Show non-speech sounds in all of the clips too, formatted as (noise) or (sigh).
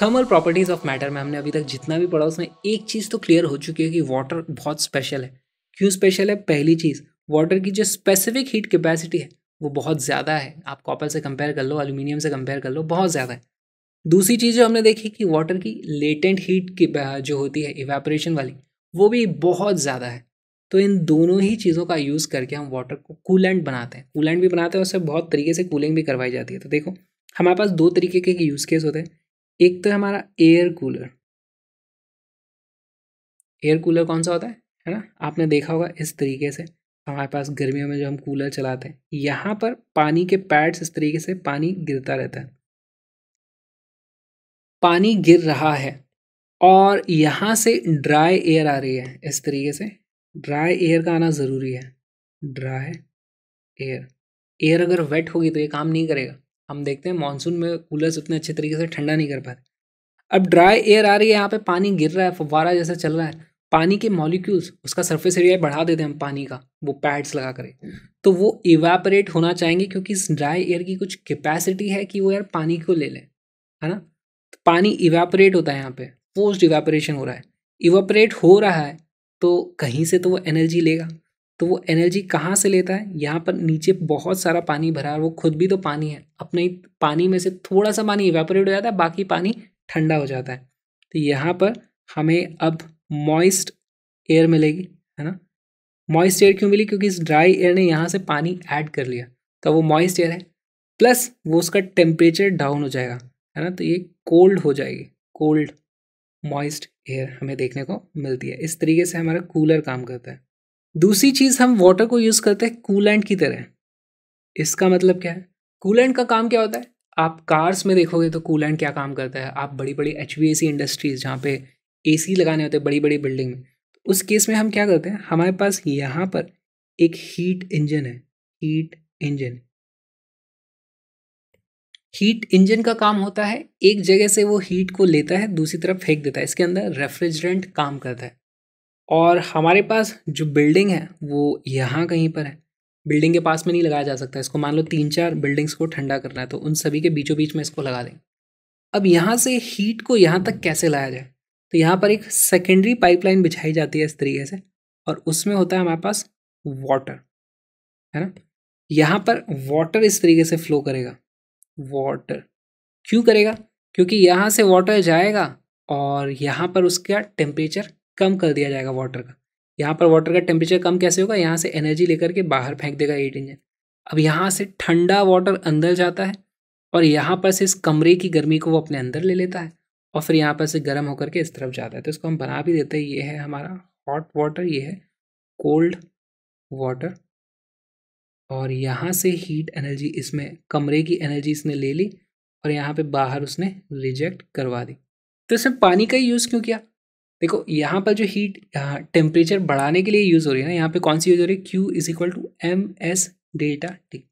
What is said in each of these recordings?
thermal properties of matter में हमने अभी तक जितना भी पढ़ा उसमें एक चीज़ तो क्लियर हो चुकी है कि वाटर बहुत स्पेशल है क्यों स्पेशल है पहली चीज़ वाटर की जो स्पेसिफिक हीट कैपेसिटी है वो बहुत ज़्यादा है आप कॉपर से कंपेयर कर लो अल्यूमिनियम से कंपेयर कर लो बहुत ज़्यादा है दूसरी चीज़ जो हमने देखी कि वाटर की लेटेंट हीट की जो होती है इवेपोरेशन वाली वो भी बहुत ज़्यादा है तो इन दोनों ही चीज़ों का यूज़ करके हम वाटर को कूलेंट बनाते हैं कूलेंट भी बनाते हैं उससे बहुत तरीके से कूलिंग भी करवाई जाती है तो देखो हमारे पास दो तरीके के यूज़ केस होते हैं एक तो है हमारा एयर कूलर एयर कूलर कौन सा होता है है ना आपने देखा होगा इस तरीके से हमारे पास गर्मियों में जो हम कूलर चलाते हैं यहाँ पर पानी के पैड्स इस तरीके से पानी गिरता रहता है पानी गिर रहा है और यहाँ से ड्राई एयर आ रही है इस तरीके से ड्राई एयर का आना ज़रूरी है ड्राई एयर एयर अगर वेट होगी तो ये काम नहीं करेगा हम देखते हैं मानसून में कूलर्स उतने अच्छे तरीके से ठंडा नहीं कर पाते अब ड्राई एयर आ रही है यहाँ पे पानी गिर रहा है फुवारा जैसा चल रहा है पानी के मॉलिक्यूल्स उसका सरफेस एरिया बढ़ा देते हैं हम पानी का वो पैड्स लगा करें तो वो इवेपरेट होना चाहेंगे क्योंकि इस ड्राई एयर की कुछ कैपेसिटी है कि वो यार पानी को ले लें है ना तो पानी इवेपरेट होता है यहाँ पे पोस्ट इवेपरेशन हो रहा है इवेपरेट हो रहा है तो कहीं से तो वो एनर्जी लेगा तो वो एनर्जी कहाँ से लेता है यहाँ पर नीचे बहुत सारा पानी भरा है वो खुद भी तो पानी है अपने पानी में से थोड़ा सा पानी इवेपोरेट हो जाता है बाकी पानी ठंडा हो जाता है तो यहाँ पर हमें अब मॉइस्ट एयर मिलेगी है ना मॉइस्ट एयर क्यों मिली क्योंकि इस ड्राई एयर ने यहाँ से पानी ऐड कर लिया तो वो मॉइस्ट एयर है प्लस वो उसका टेम्परेचर डाउन हो जाएगा है ना तो ये कोल्ड हो जाएगी कोल्ड मॉइस्ट एयर हमें देखने को मिलती है इस तरीके से हमारा कूलर काम करता है दूसरी चीज़ हम वाटर को यूज़ करते हैं कूलेंट की तरह इसका मतलब क्या है कूलेंट का काम क्या होता है आप कार्स में देखोगे तो कूलेंट क्या काम करता है आप बड़ी बड़ी एच इंडस्ट्रीज जहाँ पे ए लगाने होते हैं बड़ी बड़ी बिल्डिंग में तो उस केस में हम क्या करते हैं हमारे पास यहाँ पर एक हीट इंजन है हीट इंजन हीट इंजन का काम होता है एक जगह से वो हीट को लेता है दूसरी तरफ फेंक देता है इसके अंदर रेफ्रिजरेंट काम करता है और हमारे पास जो बिल्डिंग है वो यहाँ कहीं पर है बिल्डिंग के पास में नहीं लगाया जा सकता इसको मान लो तीन चार बिल्डिंग्स को ठंडा करना है तो उन सभी के बीचों बीच में इसको लगा देंगे अब यहाँ से हीट को यहाँ तक कैसे लाया जाए तो यहाँ पर एक सेकेंडरी पाइपलाइन बिछाई जाती है इस तरीके से और उसमें होता है हमारे पास वाटर है ना यहाँ पर वाटर इस तरीके से फ्लो करेगा वाटर क्यों करेगा क्योंकि यहाँ से वाटर जाएगा और यहाँ पर उसका टेम्परेचर कम कर दिया जाएगा वाटर का यहाँ पर वाटर का टेम्परेचर कम कैसे होगा यहाँ से एनर्जी लेकर के बाहर फेंक देगा हीट इंजन अब यहाँ से ठंडा वाटर अंदर जाता है और यहाँ पर से इस कमरे की गर्मी को वो अपने अंदर ले लेता है और फिर यहाँ पर से गर्म होकर के इस तरफ जाता है तो इसको हम बना भी देते हैं ये है हमारा हॉट वाटर ये है कोल्ड वाटर और यहाँ से हीट एनर्जी इसमें कमरे की एनर्जी इसने ले ली और यहाँ पे बाहर उसने रिजेक्ट करवा दी तो इसमें पानी का ही यूज़ क्यों किया देखो यहाँ पर जो हीट टेम्परेचर बढ़ाने के लिए यूज़ हो रही है ना यहाँ पे कौन सी यूज़ हो रही है Q is equal to M S delta T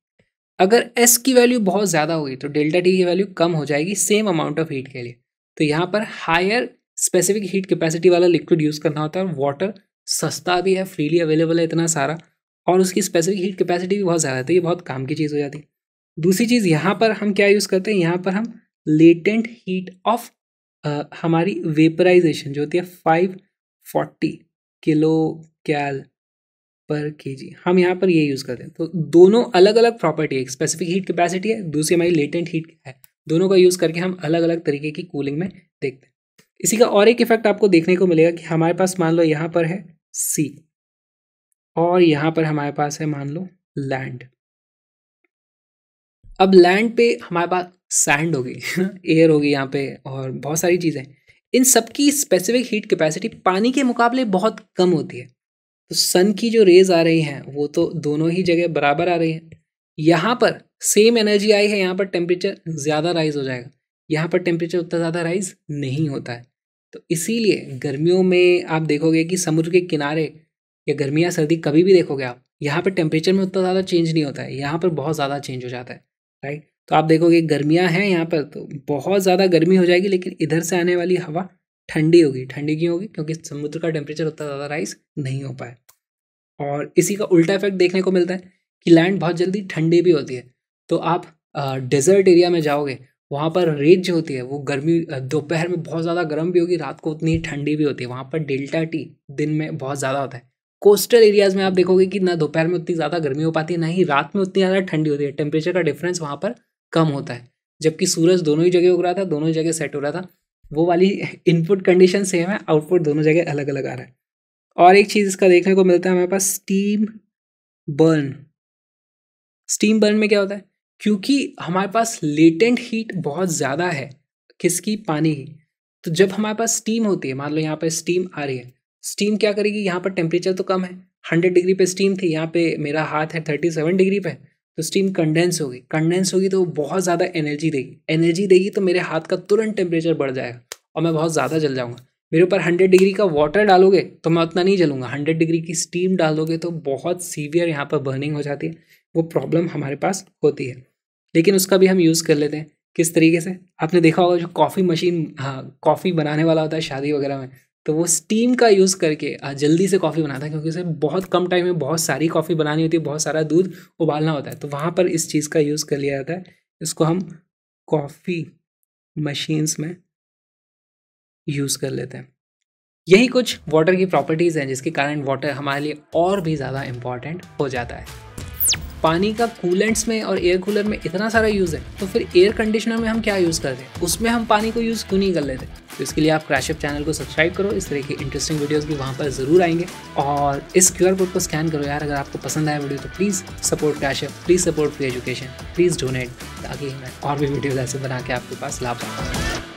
अगर एस की वैल्यू बहुत ज़्यादा होगी तो डेल्टा टी की वैल्यू कम हो जाएगी सेम अमाउंट ऑफ हीट के लिए तो यहाँ पर हायर स्पेसिफिक हीट कैपेसिटी वाला लिक्विड यूज़ करना होता है और वाटर सस्ता भी है फ्रीली अवेलेबल है इतना सारा और उसकी स्पेसिफिक हीट कैपेसिटी भी बहुत ज़्यादा है तो ये बहुत काम की चीज़ हो जाती है दूसरी चीज़ यहाँ पर हम क्या यूज़ करते हैं यहाँ पर हम लेटेंट हीट ऑफ हमारी वेपराइजेशन जो होती है फाइव फोर्टी किलो कैल पर के जी हम यहाँ पर ये यूज़ करते हैं तो दोनों अलग अलग प्रॉपर्टी है स्पेसिफिक हीट कैपेसिटी है दूसरी हमारी लेटेंट हीट है दोनों का यूज़ करके हम अलग अलग तरीके की कूलिंग में देखते हैं इसी का और एक इफेक्ट आपको देखने को मिलेगा कि हमारे पास मान लो यहाँ पर है सी और यहाँ पर हमारे पास है मान लो लैंड अब लैंड पे हमारे पास सैंड हो गई एयर (laughs) होगी यहाँ पे और बहुत सारी चीज़ें इन सब की स्पेसिफिक हीट कैपेसिटी पानी के मुकाबले बहुत कम होती है तो सन की जो रेज आ रही हैं वो तो दोनों ही जगह बराबर आ रही हैं यहाँ पर सेम एनर्जी आई है यहाँ पर टेम्परेचर ज़्यादा राइज हो जाएगा यहाँ पर टेम्परेचर उतना ज़्यादा राइज नहीं होता है तो इसीलिए गर्मियों में आप देखोगे कि समुद्र के किनारे या गर्मी या सर्दी कभी भी देखोगे आप यहाँ पर टेम्परेचर में उतना ज़्यादा चेंज नहीं होता है यहाँ पर बहुत ज़्यादा चेंज हो जाता है राइट तो आप देखोगे गर्मियाँ हैं यहाँ पर तो बहुत ज़्यादा गर्मी हो जाएगी लेकिन इधर से आने वाली हवा ठंडी होगी ठंडी क्यों होगी क्योंकि समुद्र का टेम्परेचर उतना ज़्यादा राइज नहीं हो पाए और इसी का उल्टा इफेक्ट देखने को मिलता है कि लैंड बहुत जल्दी ठंडी भी होती है तो आप डेजर्ट एरिया में जाओगे वहाँ पर रेत जो होती है वो गर्मी दोपहर में बहुत ज़्यादा गर्म भी होगी रात को उतनी ठंडी भी होती है वहाँ पर डेल्टा टी दिन में बहुत ज़्यादा होता है कोस्टल एरियाज़ में आप देखोगे कि ना दोपहर में उतनी ज़्यादा गर्मी हो पाती है ना ही रात में उतनी ज़्यादा ठंडी होती है टेम्परेचर का डिफरेंस वहाँ पर कम होता है जबकि सूरज दोनों ही जगह उग रहा था दोनों ही जगह सेट हो रहा था वो वाली इनपुट कंडीशन सेम है आउटपुट दोनों जगह अलग अलग आ रहा है और एक चीज़ इसका देखने को मिलता है हमारे पास स्टीम बर्न स्टीम बर्न में क्या होता है क्योंकि हमारे पास लेटेंट हीट बहुत ज़्यादा है किसकी पानी की तो जब हमारे पास स्टीम होती है मान लो यहाँ पर स्टीम आ रही है स्टीम क्या करेगी यहाँ पर टेम्परेचर तो कम है हंड्रेड डिग्री पे स्टीम थी यहाँ पे मेरा हाथ है थर्टी सेवन डिग्री पे तो स्टीम कंडेंस होगी कंडेंस होगी तो वो बहुत ज़्यादा एनर्जी देगी एनर्जी देगी तो मेरे हाथ का तुरंत टेम्परेचर बढ़ जाएगा और मैं बहुत ज़्यादा जल जाऊँगा मेरे ऊपर हंड्रेड डिग्री का वाटर डालोगे तो मैं उतना नहीं जलूँगा हंड्रेड डिग्री की स्टीम डालोगे तो बहुत सीवियर यहाँ पर बर्निंग हो जाती है वो प्रॉब्लम हमारे पास होती है लेकिन उसका भी हम यूज़ कर लेते हैं किस तरीके से आपने देखा होगा जो कॉफ़ी मशीन हाँ कॉफ़ी बनाने वाला होता है शादी वगैरह में तो वो स्टीम का यूज़ करके जल्दी से कॉफ़ी बनाता है क्योंकि उसे बहुत कम टाइम में बहुत सारी कॉफ़ी बनानी होती है बहुत सारा दूध उबालना होता है तो वहाँ पर इस चीज़ का यूज़ कर लिया जाता है इसको हम कॉफ़ी मशीन्स में यूज़ कर लेते हैं यही कुछ वाटर की प्रॉपर्टीज़ हैं जिसके कारण वाटर हमारे लिए और भी ज़्यादा इम्पॉर्टेंट हो जाता है पानी का कूलेंट्स में और एयर कूलर में इतना सारा यूज़ है तो फिर एयर कंडीशनर में हम क्या यूज़ करते हैं उसमें हम पानी को यूज़ क्यों नहीं कर लेते तो इसके लिए आप क्रैशअप चैनल को सब्सक्राइब करो इस तरह की इंटरेस्टिंग वीडियोस भी वहाँ पर ज़रूर आएंगे और इस क्यू कोड को स्कैन करो यार अगर आपको पसंद आया वीडियो तो प्लीज़ सपोर्ट क्रैशअप please support free education please donate ताकि मैं और भी वीडियोज़ ऐसे बना के आपके पास ला पाऊँ